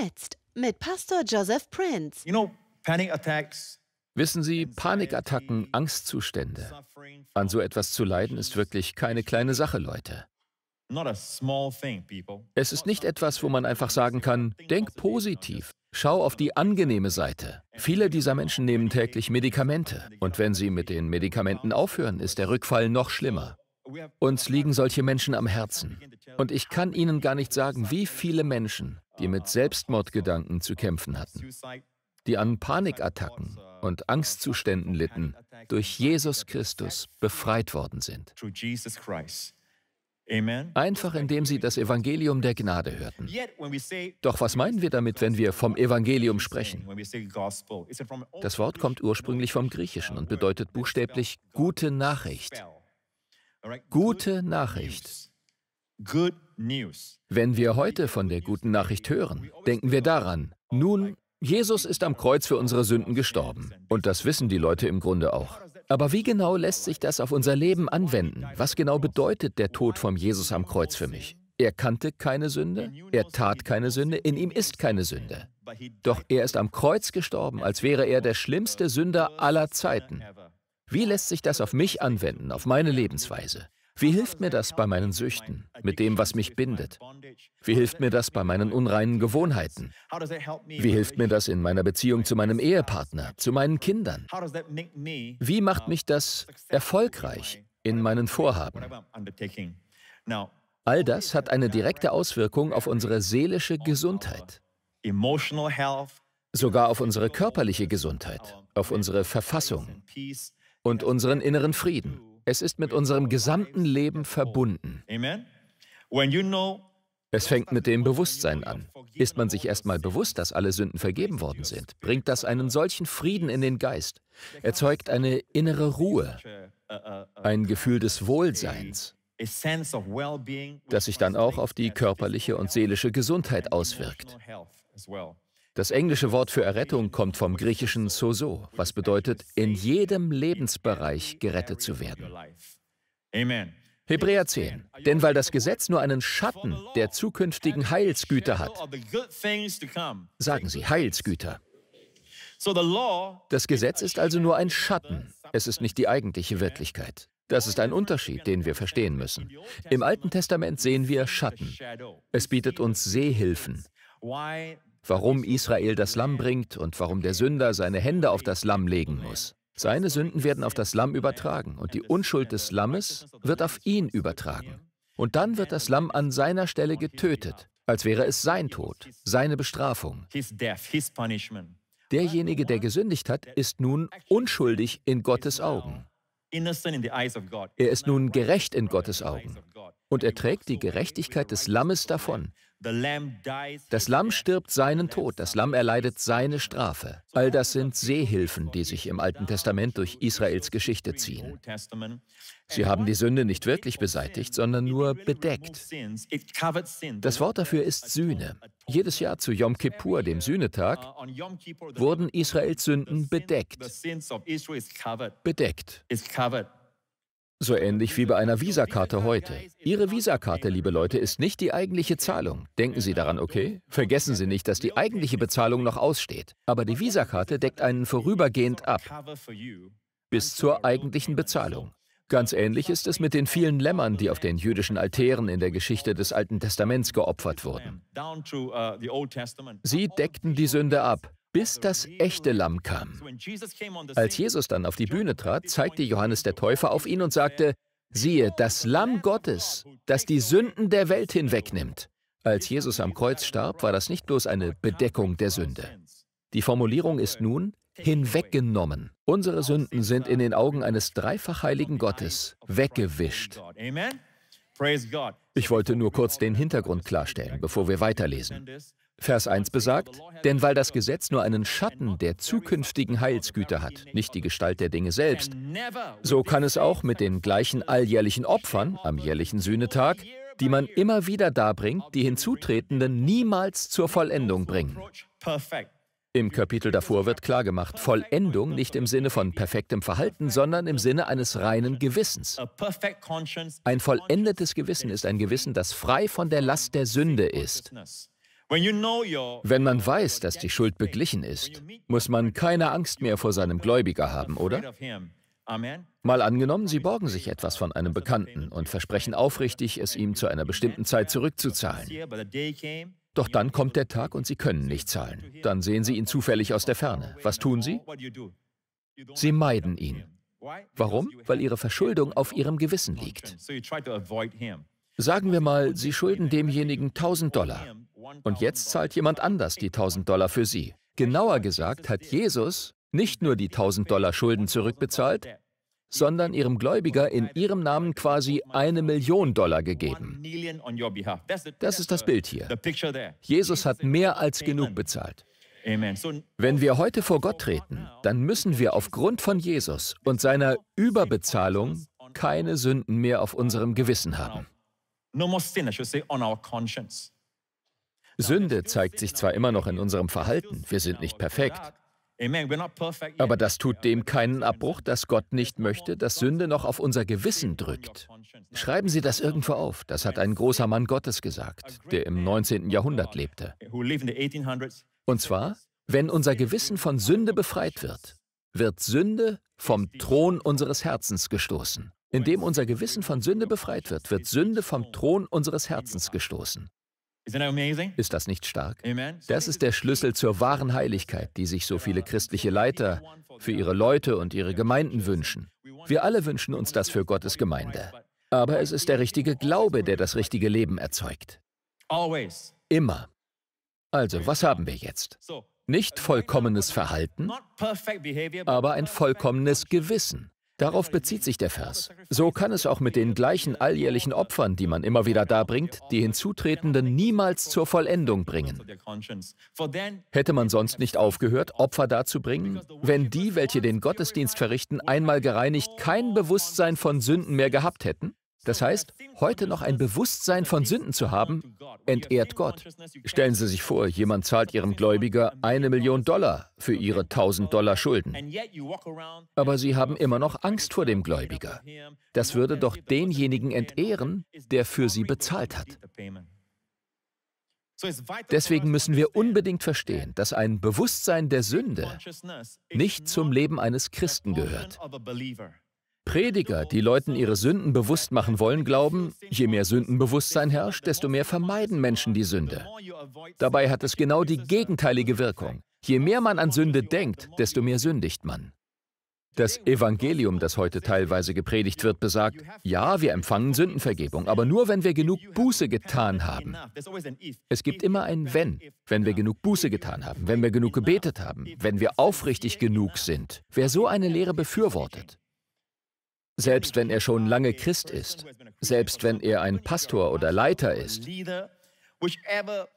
Jetzt mit Pastor Joseph Prince. You know, Wissen Sie, Panikattacken, Angstzustände. An so etwas zu leiden ist wirklich keine kleine Sache, Leute. Es ist nicht etwas, wo man einfach sagen kann, denk positiv, schau auf die angenehme Seite. Viele dieser Menschen nehmen täglich Medikamente und wenn sie mit den Medikamenten aufhören, ist der Rückfall noch schlimmer. Uns liegen solche Menschen am Herzen. Und ich kann Ihnen gar nicht sagen, wie viele Menschen, die mit Selbstmordgedanken zu kämpfen hatten, die an Panikattacken und Angstzuständen litten, durch Jesus Christus befreit worden sind. Einfach indem sie das Evangelium der Gnade hörten. Doch was meinen wir damit, wenn wir vom Evangelium sprechen? Das Wort kommt ursprünglich vom Griechischen und bedeutet buchstäblich gute Nachricht. Gute Nachricht. Wenn wir heute von der guten Nachricht hören, denken wir daran, nun, Jesus ist am Kreuz für unsere Sünden gestorben. Und das wissen die Leute im Grunde auch. Aber wie genau lässt sich das auf unser Leben anwenden? Was genau bedeutet der Tod von Jesus am Kreuz für mich? Er kannte keine Sünde, er tat keine Sünde, in ihm ist keine Sünde. Doch er ist am Kreuz gestorben, als wäre er der schlimmste Sünder aller Zeiten. Wie lässt sich das auf mich anwenden, auf meine Lebensweise? Wie hilft mir das bei meinen Süchten, mit dem, was mich bindet? Wie hilft mir das bei meinen unreinen Gewohnheiten? Wie hilft mir das in meiner Beziehung zu meinem Ehepartner, zu meinen Kindern? Wie macht mich das erfolgreich in meinen Vorhaben? All das hat eine direkte Auswirkung auf unsere seelische Gesundheit, sogar auf unsere körperliche Gesundheit, auf unsere Verfassung und unseren inneren Frieden. Es ist mit unserem gesamten Leben verbunden. Es fängt mit dem Bewusstsein an. Ist man sich erstmal bewusst, dass alle Sünden vergeben worden sind, bringt das einen solchen Frieden in den Geist, erzeugt eine innere Ruhe, ein Gefühl des Wohlseins, das sich dann auch auf die körperliche und seelische Gesundheit auswirkt. Das englische Wort für Errettung kommt vom griechischen Soso, was bedeutet, in jedem Lebensbereich gerettet zu werden. Hebräer 10. Denn weil das Gesetz nur einen Schatten der zukünftigen Heilsgüter hat, sagen Sie Heilsgüter. Das Gesetz ist also nur ein Schatten, es ist nicht die eigentliche Wirklichkeit. Das ist ein Unterschied, den wir verstehen müssen. Im Alten Testament sehen wir Schatten. Es bietet uns Sehhilfen warum Israel das Lamm bringt und warum der Sünder seine Hände auf das Lamm legen muss. Seine Sünden werden auf das Lamm übertragen und die Unschuld des Lammes wird auf ihn übertragen. Und dann wird das Lamm an seiner Stelle getötet, als wäre es sein Tod, seine Bestrafung. Derjenige, der gesündigt hat, ist nun unschuldig in Gottes Augen. Er ist nun gerecht in Gottes Augen. Und er trägt die Gerechtigkeit des Lammes davon. Das Lamm stirbt seinen Tod, das Lamm erleidet seine Strafe. All das sind Seehilfen, die sich im Alten Testament durch Israels Geschichte ziehen. Sie haben die Sünde nicht wirklich beseitigt, sondern nur bedeckt. Das Wort dafür ist Sühne. Jedes Jahr zu Yom Kippur, dem Sühnetag, wurden Israels Sünden bedeckt. Bedeckt. So ähnlich wie bei einer Visakarte heute. Ihre Visakarte, liebe Leute, ist nicht die eigentliche Zahlung. Denken Sie daran, okay? Vergessen Sie nicht, dass die eigentliche Bezahlung noch aussteht. Aber die Visakarte deckt einen vorübergehend ab bis zur eigentlichen Bezahlung. Ganz ähnlich ist es mit den vielen Lämmern, die auf den jüdischen Altären in der Geschichte des Alten Testaments geopfert wurden. Uh, Sie deckten die Sünde ab, bis das echte Lamm kam. Als Jesus dann auf die Bühne trat, zeigte Johannes der Täufer auf ihn und sagte, siehe, das Lamm Gottes, das die Sünden der Welt hinwegnimmt. Als Jesus am Kreuz starb, war das nicht bloß eine Bedeckung der Sünde. Die Formulierung ist nun hinweggenommen. Unsere Sünden sind in den Augen eines dreifach heiligen Gottes weggewischt. Ich wollte nur kurz den Hintergrund klarstellen, bevor wir weiterlesen. Vers 1 besagt, denn weil das Gesetz nur einen Schatten der zukünftigen Heilsgüter hat, nicht die Gestalt der Dinge selbst, so kann es auch mit den gleichen alljährlichen Opfern am jährlichen Sühnetag, die man immer wieder darbringt, die Hinzutretenden niemals zur Vollendung bringen. Im Kapitel davor wird klargemacht, Vollendung nicht im Sinne von perfektem Verhalten, sondern im Sinne eines reinen Gewissens. Ein vollendetes Gewissen ist ein Gewissen, das frei von der Last der Sünde ist. Wenn man weiß, dass die Schuld beglichen ist, muss man keine Angst mehr vor seinem Gläubiger haben, oder? Mal angenommen, Sie borgen sich etwas von einem Bekannten und versprechen aufrichtig, es ihm zu einer bestimmten Zeit zurückzuzahlen. Doch dann kommt der Tag und Sie können nicht zahlen. Dann sehen Sie ihn zufällig aus der Ferne. Was tun Sie? Sie meiden ihn. Warum? Weil Ihre Verschuldung auf Ihrem Gewissen liegt. Sagen wir mal, Sie schulden demjenigen 1000 Dollar und jetzt zahlt jemand anders die 1000 Dollar für sie. Genauer gesagt hat Jesus nicht nur die 1000 Dollar Schulden zurückbezahlt, sondern ihrem Gläubiger in ihrem Namen quasi eine Million Dollar gegeben. Das ist das Bild hier. Jesus hat mehr als genug bezahlt. Wenn wir heute vor Gott treten, dann müssen wir aufgrund von Jesus und seiner Überbezahlung keine Sünden mehr auf unserem Gewissen haben. No more sin, I should say, on our conscience. Sünde zeigt sich zwar immer noch in unserem Verhalten, wir sind nicht perfekt, aber das tut dem keinen Abbruch, dass Gott nicht möchte, dass Sünde noch auf unser Gewissen drückt. Schreiben Sie das irgendwo auf, das hat ein großer Mann Gottes gesagt, der im 19. Jahrhundert lebte. Und zwar, wenn unser Gewissen von Sünde befreit wird, wird Sünde vom Thron unseres Herzens gestoßen. Indem unser Gewissen von Sünde befreit wird, wird Sünde vom Thron unseres Herzens gestoßen. Ist das nicht stark? Das ist der Schlüssel zur wahren Heiligkeit, die sich so viele christliche Leiter für ihre Leute und ihre Gemeinden wünschen. Wir alle wünschen uns das für Gottes Gemeinde. Aber es ist der richtige Glaube, der das richtige Leben erzeugt. Immer. Also, was haben wir jetzt? Nicht vollkommenes Verhalten, aber ein vollkommenes Gewissen. Darauf bezieht sich der Vers. So kann es auch mit den gleichen alljährlichen Opfern, die man immer wieder darbringt, die Hinzutretenden niemals zur Vollendung bringen. Hätte man sonst nicht aufgehört, Opfer darzubringen, wenn die, welche den Gottesdienst verrichten, einmal gereinigt kein Bewusstsein von Sünden mehr gehabt hätten? Das heißt, heute noch ein Bewusstsein von Sünden zu haben, entehrt Gott. Stellen Sie sich vor, jemand zahlt Ihrem Gläubiger eine Million Dollar für Ihre 1000 Dollar Schulden. Aber Sie haben immer noch Angst vor dem Gläubiger. Das würde doch denjenigen entehren, der für Sie bezahlt hat. Deswegen müssen wir unbedingt verstehen, dass ein Bewusstsein der Sünde nicht zum Leben eines Christen gehört. Prediger, die Leuten ihre Sünden bewusst machen wollen, glauben, je mehr Sündenbewusstsein herrscht, desto mehr vermeiden Menschen die Sünde. Dabei hat es genau die gegenteilige Wirkung. Je mehr man an Sünde denkt, desto mehr sündigt man. Das Evangelium, das heute teilweise gepredigt wird, besagt, ja, wir empfangen Sündenvergebung, aber nur, wenn wir genug Buße getan haben. Es gibt immer ein Wenn, wenn wir genug Buße getan haben, wenn wir genug gebetet haben, wenn wir aufrichtig genug sind. Wer so eine Lehre befürwortet, selbst wenn er schon lange Christ ist, selbst wenn er ein Pastor oder Leiter ist,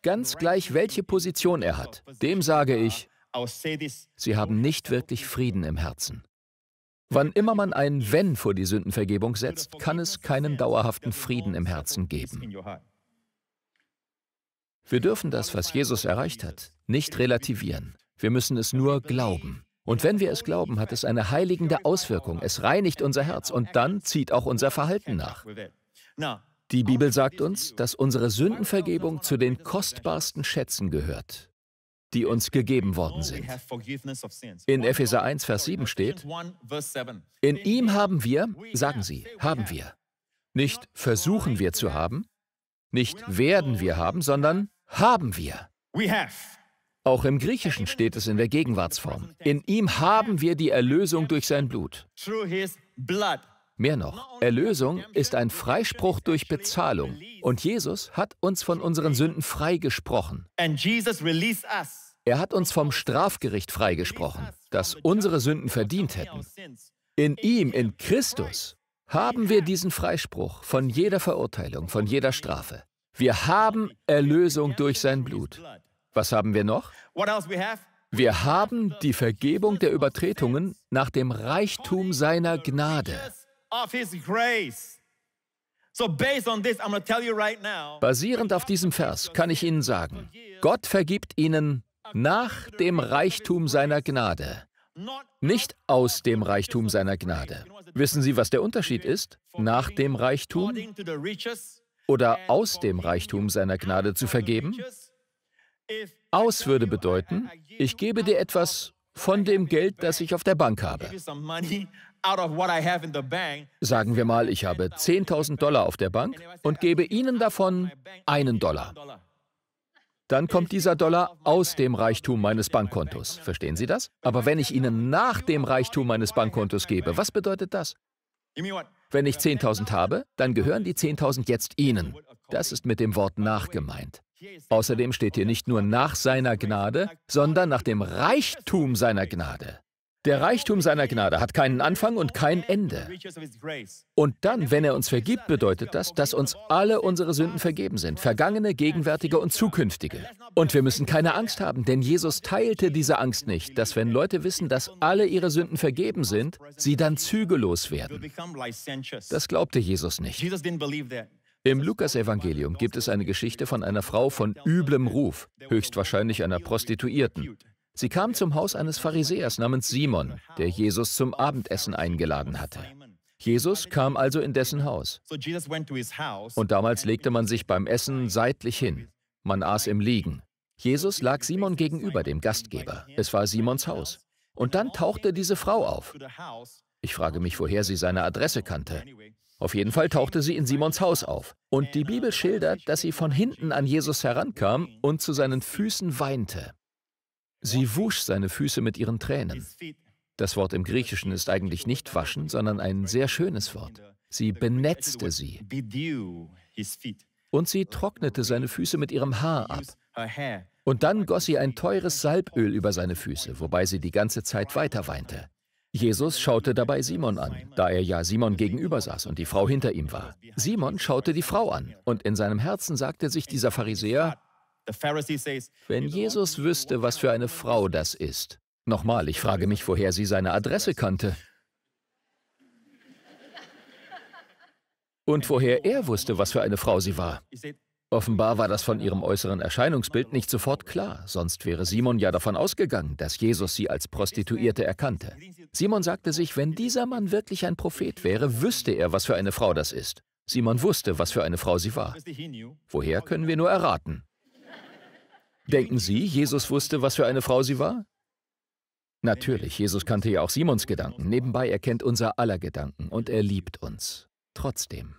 ganz gleich welche Position er hat, dem sage ich, sie haben nicht wirklich Frieden im Herzen. Wann immer man ein Wenn vor die Sündenvergebung setzt, kann es keinen dauerhaften Frieden im Herzen geben. Wir dürfen das, was Jesus erreicht hat, nicht relativieren. Wir müssen es nur glauben. Und wenn wir es glauben, hat es eine heiligende Auswirkung. Es reinigt unser Herz und dann zieht auch unser Verhalten nach. Die Bibel sagt uns, dass unsere Sündenvergebung zu den kostbarsten Schätzen gehört, die uns gegeben worden sind. In Epheser 1, Vers 7 steht, in ihm haben wir, sagen Sie, haben wir, nicht versuchen wir zu haben, nicht werden wir haben, sondern haben wir. Auch im Griechischen steht es in der Gegenwartsform. In ihm haben wir die Erlösung durch sein Blut. Mehr noch, Erlösung ist ein Freispruch durch Bezahlung. Und Jesus hat uns von unseren Sünden freigesprochen. Er hat uns vom Strafgericht freigesprochen, das unsere Sünden verdient hätten. In ihm, in Christus, haben wir diesen Freispruch von jeder Verurteilung, von jeder Strafe. Wir haben Erlösung durch sein Blut. Was haben wir noch? Wir haben die Vergebung der Übertretungen nach dem Reichtum seiner Gnade. Basierend auf diesem Vers kann ich Ihnen sagen, Gott vergibt Ihnen nach dem Reichtum seiner Gnade, nicht aus dem Reichtum seiner Gnade. Wissen Sie, was der Unterschied ist? Nach dem Reichtum oder aus dem Reichtum seiner Gnade zu vergeben? Aus würde bedeuten, ich gebe dir etwas von dem Geld, das ich auf der Bank habe. Sagen wir mal, ich habe 10.000 Dollar auf der Bank und gebe Ihnen davon einen Dollar. Dann kommt dieser Dollar aus dem Reichtum meines Bankkontos. Verstehen Sie das? Aber wenn ich Ihnen nach dem Reichtum meines Bankkontos gebe, was bedeutet das? Wenn ich 10.000 habe, dann gehören die 10.000 jetzt Ihnen. Das ist mit dem Wort nach gemeint. Außerdem steht hier nicht nur nach seiner Gnade, sondern nach dem Reichtum seiner Gnade. Der Reichtum seiner Gnade hat keinen Anfang und kein Ende. Und dann, wenn er uns vergibt, bedeutet das, dass uns alle unsere Sünden vergeben sind, vergangene, gegenwärtige und zukünftige. Und wir müssen keine Angst haben, denn Jesus teilte diese Angst nicht, dass wenn Leute wissen, dass alle ihre Sünden vergeben sind, sie dann zügellos werden. Das glaubte Jesus nicht. Im Lukasevangelium gibt es eine Geschichte von einer Frau von üblem Ruf, höchstwahrscheinlich einer Prostituierten. Sie kam zum Haus eines Pharisäers namens Simon, der Jesus zum Abendessen eingeladen hatte. Jesus kam also in dessen Haus. Und damals legte man sich beim Essen seitlich hin. Man aß im Liegen. Jesus lag Simon gegenüber, dem Gastgeber. Es war Simons Haus. Und dann tauchte diese Frau auf. Ich frage mich, woher sie seine Adresse kannte. Auf jeden Fall tauchte sie in Simons Haus auf. Und die Bibel schildert, dass sie von hinten an Jesus herankam und zu seinen Füßen weinte. Sie wusch seine Füße mit ihren Tränen. Das Wort im Griechischen ist eigentlich nicht waschen, sondern ein sehr schönes Wort. Sie benetzte sie. Und sie trocknete seine Füße mit ihrem Haar ab. Und dann goss sie ein teures Salböl über seine Füße, wobei sie die ganze Zeit weiter weinte. Jesus schaute dabei Simon an, da er ja Simon gegenüber saß und die Frau hinter ihm war. Simon schaute die Frau an und in seinem Herzen sagte sich dieser Pharisäer, wenn Jesus wüsste, was für eine Frau das ist. Nochmal, ich frage mich, woher sie seine Adresse kannte. Und woher er wusste, was für eine Frau sie war. Offenbar war das von ihrem äußeren Erscheinungsbild nicht sofort klar, sonst wäre Simon ja davon ausgegangen, dass Jesus sie als Prostituierte erkannte. Simon sagte sich, wenn dieser Mann wirklich ein Prophet wäre, wüsste er, was für eine Frau das ist. Simon wusste, was für eine Frau sie war. Woher können wir nur erraten? Denken Sie, Jesus wusste, was für eine Frau sie war? Natürlich, Jesus kannte ja auch Simons Gedanken. Nebenbei, er kennt unser aller Gedanken und er liebt uns. Trotzdem.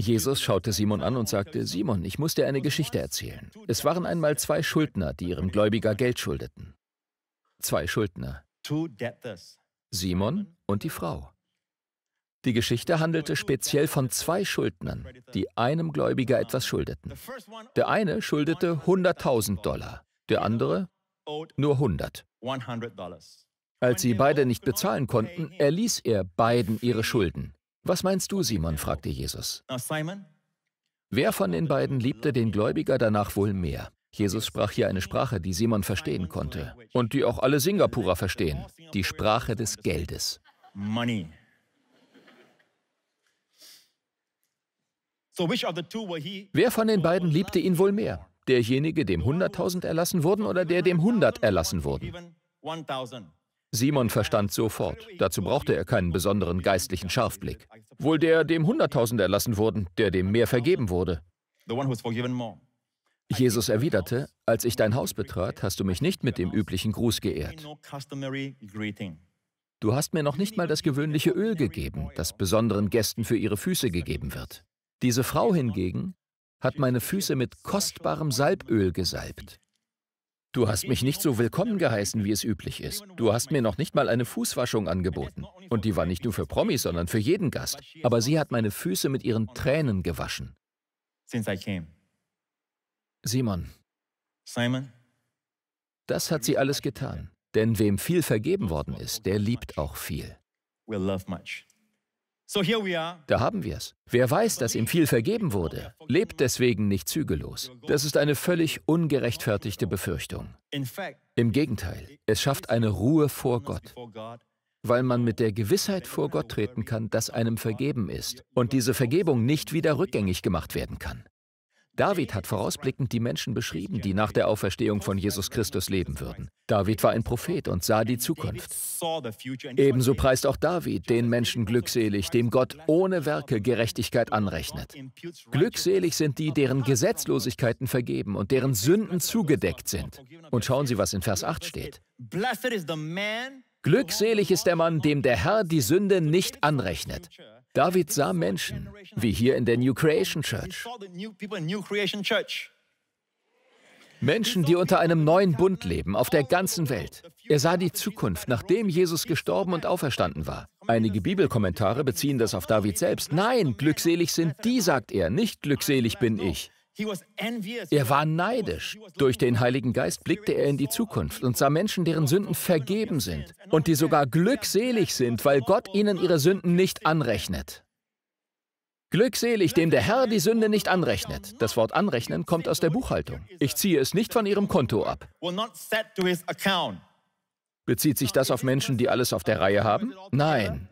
Jesus schaute Simon an und sagte, Simon, ich muss dir eine Geschichte erzählen. Es waren einmal zwei Schuldner, die ihrem Gläubiger Geld schuldeten. Zwei Schuldner. Simon und die Frau. Die Geschichte handelte speziell von zwei Schuldnern, die einem Gläubiger etwas schuldeten. Der eine schuldete 100.000 Dollar, der andere nur 100. Als sie beide nicht bezahlen konnten, erließ er beiden ihre Schulden. Was meinst du, Simon? fragte Jesus. Uh, Wer von den beiden liebte den Gläubiger danach wohl mehr? Jesus sprach hier eine Sprache, die Simon verstehen konnte und die auch alle Singapurer verstehen, die Sprache des Geldes. Money. Wer von den beiden liebte ihn wohl mehr? Derjenige, dem 100.000 erlassen wurden oder der dem 100 erlassen wurden? Simon verstand sofort. Dazu brauchte er keinen besonderen geistlichen Scharfblick. Wohl der, dem Hunderttausend erlassen wurden, der dem mehr vergeben wurde. Jesus erwiderte, als ich dein Haus betrat, hast du mich nicht mit dem üblichen Gruß geehrt. Du hast mir noch nicht mal das gewöhnliche Öl gegeben, das besonderen Gästen für ihre Füße gegeben wird. Diese Frau hingegen hat meine Füße mit kostbarem Salböl gesalbt. Du hast mich nicht so willkommen geheißen, wie es üblich ist. Du hast mir noch nicht mal eine Fußwaschung angeboten. Und die war nicht nur für Promis, sondern für jeden Gast. Aber sie hat meine Füße mit ihren Tränen gewaschen. Simon. Simon? Das hat sie alles getan. Denn wem viel vergeben worden ist, der liebt auch viel. We'll love much. Da haben wir es. Wer weiß, dass ihm viel vergeben wurde, lebt deswegen nicht zügellos. Das ist eine völlig ungerechtfertigte Befürchtung. Im Gegenteil, es schafft eine Ruhe vor Gott, weil man mit der Gewissheit vor Gott treten kann, dass einem vergeben ist und diese Vergebung nicht wieder rückgängig gemacht werden kann. David hat vorausblickend die Menschen beschrieben, die nach der Auferstehung von Jesus Christus leben würden. David war ein Prophet und sah die Zukunft. Ebenso preist auch David den Menschen glückselig, dem Gott ohne Werke Gerechtigkeit anrechnet. Glückselig sind die, deren Gesetzlosigkeiten vergeben und deren Sünden zugedeckt sind. Und schauen Sie, was in Vers 8 steht. Glückselig ist der Mann, dem der Herr die Sünde nicht anrechnet. David sah Menschen, wie hier in der New Creation Church. Menschen, die unter einem neuen Bund leben, auf der ganzen Welt. Er sah die Zukunft, nachdem Jesus gestorben und auferstanden war. Einige Bibelkommentare beziehen das auf David selbst. Nein, glückselig sind die, sagt er, nicht glückselig bin ich. Er war neidisch. Durch den Heiligen Geist blickte er in die Zukunft und sah Menschen, deren Sünden vergeben sind und die sogar glückselig sind, weil Gott ihnen ihre Sünden nicht anrechnet. Glückselig, dem der Herr die Sünde nicht anrechnet. Das Wort anrechnen kommt aus der Buchhaltung. Ich ziehe es nicht von ihrem Konto ab. Bezieht sich das auf Menschen, die alles auf der Reihe haben? Nein.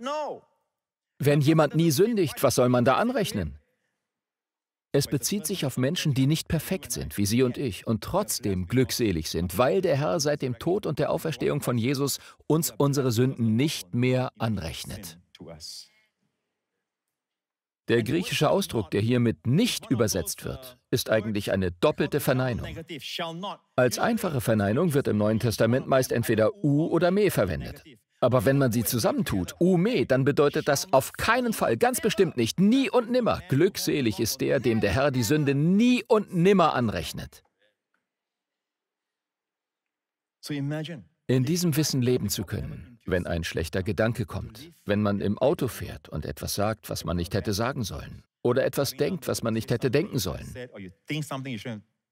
Wenn jemand nie sündigt, was soll man da anrechnen? Es bezieht sich auf Menschen, die nicht perfekt sind, wie Sie und ich, und trotzdem glückselig sind, weil der Herr seit dem Tod und der Auferstehung von Jesus uns unsere Sünden nicht mehr anrechnet. Der griechische Ausdruck, der hier mit nicht übersetzt wird, ist eigentlich eine doppelte Verneinung. Als einfache Verneinung wird im Neuen Testament meist entweder u oder me verwendet. Aber wenn man sie zusammentut, Ume, dann bedeutet das auf keinen Fall, ganz bestimmt nicht, nie und nimmer. Glückselig ist der, dem der Herr die Sünde nie und nimmer anrechnet. In diesem Wissen leben zu können, wenn ein schlechter Gedanke kommt, wenn man im Auto fährt und etwas sagt, was man nicht hätte sagen sollen, oder etwas denkt, was man nicht hätte denken sollen.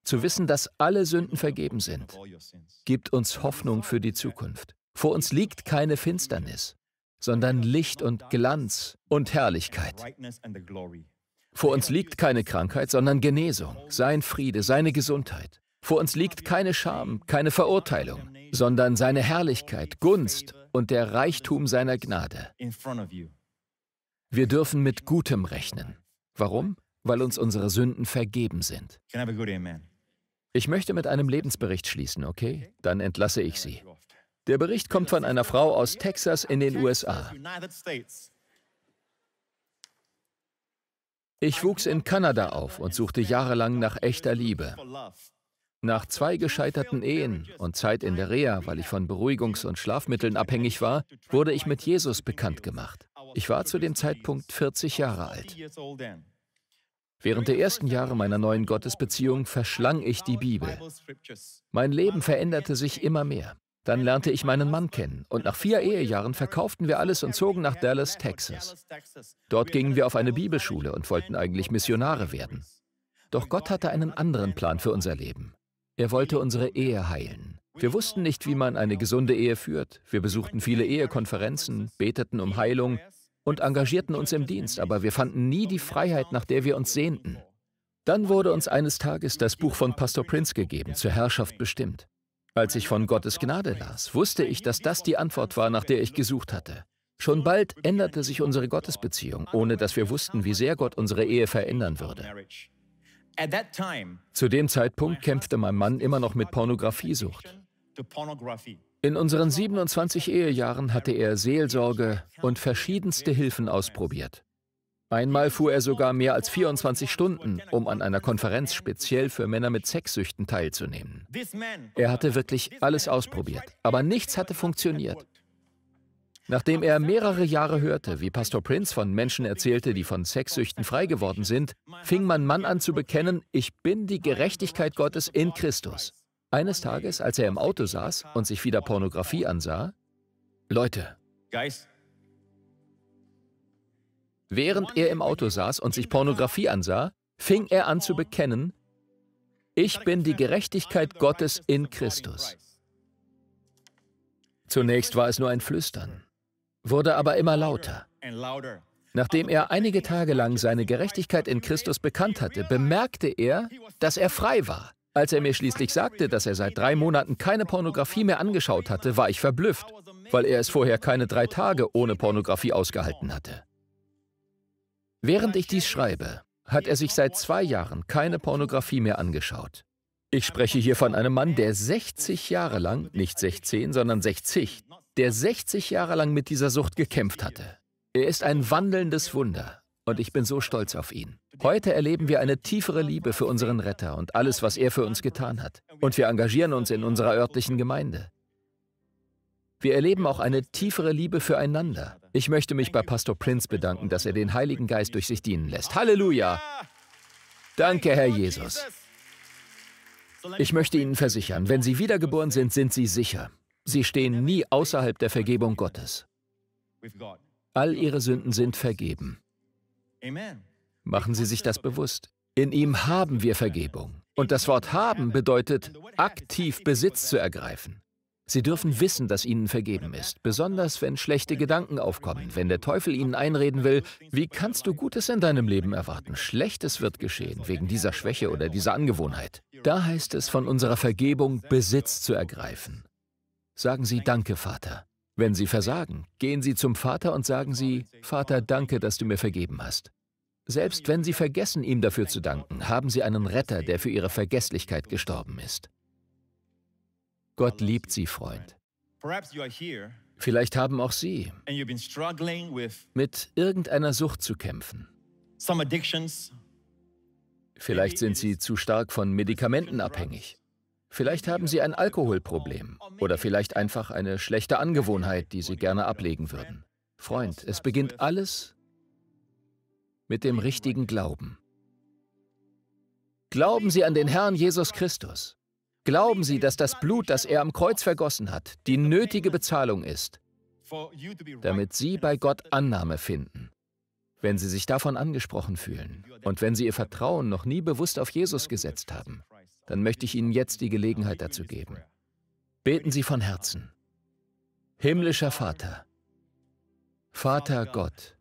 Zu wissen, dass alle Sünden vergeben sind, gibt uns Hoffnung für die Zukunft. Vor uns liegt keine Finsternis, sondern Licht und Glanz und Herrlichkeit. Vor uns liegt keine Krankheit, sondern Genesung, sein Friede, seine Gesundheit. Vor uns liegt keine Scham, keine Verurteilung, sondern seine Herrlichkeit, Gunst und der Reichtum seiner Gnade. Wir dürfen mit Gutem rechnen. Warum? Weil uns unsere Sünden vergeben sind. Ich möchte mit einem Lebensbericht schließen, okay? Dann entlasse ich Sie. Der Bericht kommt von einer Frau aus Texas in den USA. Ich wuchs in Kanada auf und suchte jahrelang nach echter Liebe. Nach zwei gescheiterten Ehen und Zeit in der Reha, weil ich von Beruhigungs- und Schlafmitteln abhängig war, wurde ich mit Jesus bekannt gemacht. Ich war zu dem Zeitpunkt 40 Jahre alt. Während der ersten Jahre meiner neuen Gottesbeziehung verschlang ich die Bibel. Mein Leben veränderte sich immer mehr. Dann lernte ich meinen Mann kennen und nach vier Ehejahren verkauften wir alles und zogen nach Dallas, Texas. Dort gingen wir auf eine Bibelschule und wollten eigentlich Missionare werden. Doch Gott hatte einen anderen Plan für unser Leben. Er wollte unsere Ehe heilen. Wir wussten nicht, wie man eine gesunde Ehe führt. Wir besuchten viele Ehekonferenzen, beteten um Heilung und engagierten uns im Dienst, aber wir fanden nie die Freiheit, nach der wir uns sehnten. Dann wurde uns eines Tages das Buch von Pastor Prince gegeben, zur Herrschaft bestimmt. Als ich von Gottes Gnade las, wusste ich, dass das die Antwort war, nach der ich gesucht hatte. Schon bald änderte sich unsere Gottesbeziehung, ohne dass wir wussten, wie sehr Gott unsere Ehe verändern würde. Zu dem Zeitpunkt kämpfte mein Mann immer noch mit Pornografiesucht. In unseren 27 Ehejahren hatte er Seelsorge und verschiedenste Hilfen ausprobiert. Einmal fuhr er sogar mehr als 24 Stunden, um an einer Konferenz speziell für Männer mit Sexsüchten teilzunehmen. Er hatte wirklich alles ausprobiert, aber nichts hatte funktioniert. Nachdem er mehrere Jahre hörte, wie Pastor Prince von Menschen erzählte, die von Sexsüchten frei geworden sind, fing mein Mann an zu bekennen, ich bin die Gerechtigkeit Gottes in Christus. Eines Tages, als er im Auto saß und sich wieder Pornografie ansah, Leute, Während er im Auto saß und sich Pornografie ansah, fing er an zu bekennen, ich bin die Gerechtigkeit Gottes in Christus. Zunächst war es nur ein Flüstern, wurde aber immer lauter. Nachdem er einige Tage lang seine Gerechtigkeit in Christus bekannt hatte, bemerkte er, dass er frei war. Als er mir schließlich sagte, dass er seit drei Monaten keine Pornografie mehr angeschaut hatte, war ich verblüfft, weil er es vorher keine drei Tage ohne Pornografie ausgehalten hatte. Während ich dies schreibe, hat er sich seit zwei Jahren keine Pornografie mehr angeschaut. Ich spreche hier von einem Mann, der 60 Jahre lang, nicht 16, sondern 60, der 60 Jahre lang mit dieser Sucht gekämpft hatte. Er ist ein wandelndes Wunder und ich bin so stolz auf ihn. Heute erleben wir eine tiefere Liebe für unseren Retter und alles, was er für uns getan hat. Und wir engagieren uns in unserer örtlichen Gemeinde. Wir erleben auch eine tiefere Liebe füreinander. Ich möchte mich bei Pastor Prince bedanken, dass er den Heiligen Geist durch sich dienen lässt. Halleluja! Danke, Herr Jesus. Ich möchte Ihnen versichern, wenn Sie wiedergeboren sind, sind Sie sicher. Sie stehen nie außerhalb der Vergebung Gottes. All Ihre Sünden sind vergeben. Machen Sie sich das bewusst. In ihm haben wir Vergebung. Und das Wort haben bedeutet, aktiv Besitz zu ergreifen. Sie dürfen wissen, dass ihnen vergeben ist, besonders wenn schlechte Gedanken aufkommen, wenn der Teufel ihnen einreden will, wie kannst du Gutes in deinem Leben erwarten? Schlechtes wird geschehen wegen dieser Schwäche oder dieser Angewohnheit. Da heißt es, von unserer Vergebung Besitz zu ergreifen. Sagen Sie Danke, Vater. Wenn Sie versagen, gehen Sie zum Vater und sagen Sie, Vater, danke, dass du mir vergeben hast. Selbst wenn Sie vergessen, ihm dafür zu danken, haben Sie einen Retter, der für Ihre Vergesslichkeit gestorben ist. Gott liebt sie, Freund. Vielleicht haben auch Sie mit irgendeiner Sucht zu kämpfen. Vielleicht sind Sie zu stark von Medikamenten abhängig. Vielleicht haben Sie ein Alkoholproblem oder vielleicht einfach eine schlechte Angewohnheit, die Sie gerne ablegen würden. Freund, es beginnt alles mit dem richtigen Glauben. Glauben Sie an den Herrn Jesus Christus. Glauben Sie, dass das Blut, das er am Kreuz vergossen hat, die nötige Bezahlung ist, damit Sie bei Gott Annahme finden, wenn Sie sich davon angesprochen fühlen und wenn Sie Ihr Vertrauen noch nie bewusst auf Jesus gesetzt haben, dann möchte ich Ihnen jetzt die Gelegenheit dazu geben. Beten Sie von Herzen. Himmlischer Vater, Vater Gott,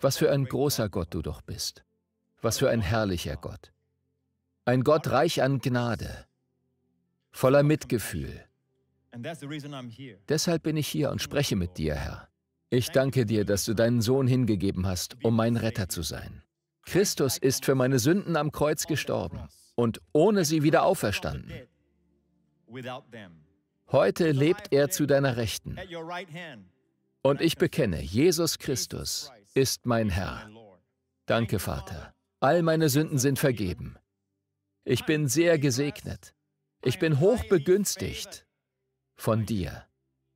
was für ein großer Gott du doch bist, was für ein herrlicher Gott, ein Gott reich an Gnade, voller Mitgefühl. Deshalb bin ich hier und spreche mit dir, Herr. Ich danke dir, dass du deinen Sohn hingegeben hast, um mein Retter zu sein. Christus ist für meine Sünden am Kreuz gestorben und ohne sie wieder auferstanden. Heute lebt er zu deiner Rechten. Und ich bekenne, Jesus Christus ist mein Herr. Danke, Vater. All meine Sünden sind vergeben. Ich bin sehr gesegnet. Ich bin hoch begünstigt von dir.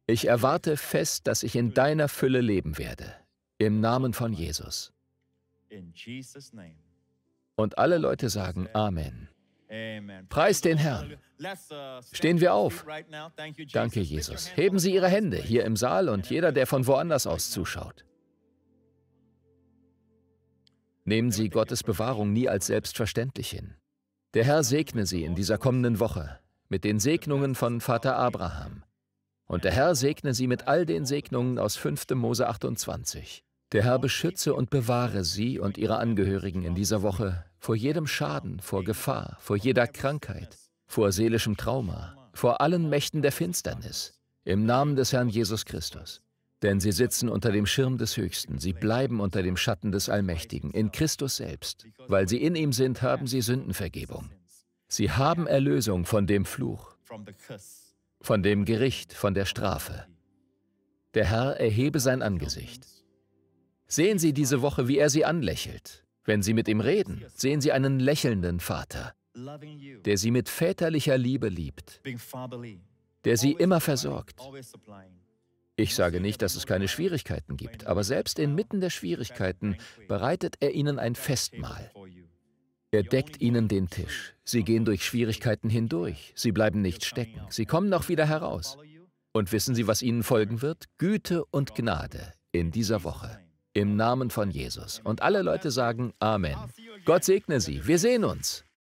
Ich erwarte fest, dass ich in deiner Fülle leben werde, im Namen von Jesus. Und alle Leute sagen Amen. Preis den Herrn. Uh, uh, Stehen wir auf. Danke, Jesus. Heben Sie Ihre Hände hier im Saal und jeder, der von woanders aus zuschaut. Nehmen Sie Gottes Bewahrung nie als selbstverständlich hin. Der Herr segne Sie in dieser kommenden Woche mit den Segnungen von Vater Abraham. Und der Herr segne Sie mit all den Segnungen aus 5. Mose 28. Der Herr beschütze und bewahre Sie und Ihre Angehörigen in dieser Woche vor jedem Schaden, vor Gefahr, vor jeder Krankheit, vor seelischem Trauma, vor allen Mächten der Finsternis, im Namen des Herrn Jesus Christus. Denn sie sitzen unter dem Schirm des Höchsten, sie bleiben unter dem Schatten des Allmächtigen, in Christus selbst. Weil sie in ihm sind, haben sie Sündenvergebung. Sie haben Erlösung von dem Fluch, von dem Gericht, von der Strafe. Der Herr erhebe sein Angesicht. Sehen Sie diese Woche, wie er sie anlächelt. Wenn Sie mit ihm reden, sehen Sie einen lächelnden Vater, der Sie mit väterlicher Liebe liebt, der Sie immer versorgt, ich sage nicht, dass es keine Schwierigkeiten gibt, aber selbst inmitten der Schwierigkeiten bereitet er ihnen ein Festmahl. Er deckt ihnen den Tisch. Sie gehen durch Schwierigkeiten hindurch. Sie bleiben nicht stecken. Sie kommen auch wieder heraus. Und wissen Sie, was ihnen folgen wird? Güte und Gnade in dieser Woche. Im Namen von Jesus. Und alle Leute sagen Amen. Gott segne Sie. Wir sehen uns.